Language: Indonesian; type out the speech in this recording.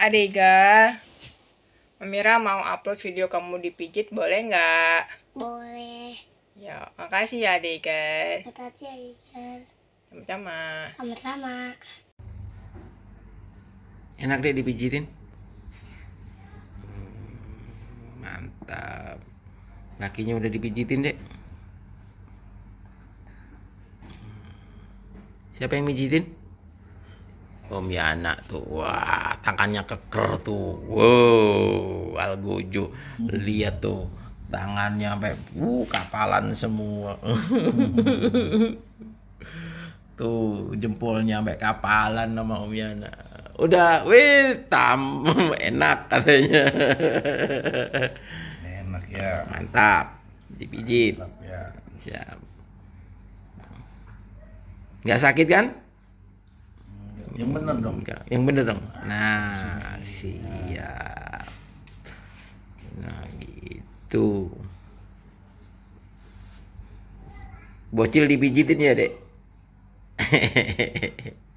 Adega, Mira mau upload video kamu dipijit boleh nggak? Boleh. Ya, makasih ya Adega. Makasih Adega. Sama-sama. Sama-sama. Enak deh dipijitin. Hmm, mantap. Kakinya udah dipijitin deh. Hmm. Siapa yang mijitin? Om oh, Yana tuh. Wah, tangannya keker tuh. Wow, Algojo. Hmm. Lihat tuh tangannya sampai uh kapalan semua. tuh jempolnya sampai kapalan sama Om Yana. Udah, wih, tam enak katanya. Enak ya. Mantap. Dipijit. Mantap ya. Siap. Nggak sakit kan? Yang bener dong. Yang bener dong. Nah, siap. Nah, gitu. Bocil dipijitin ya, Dek.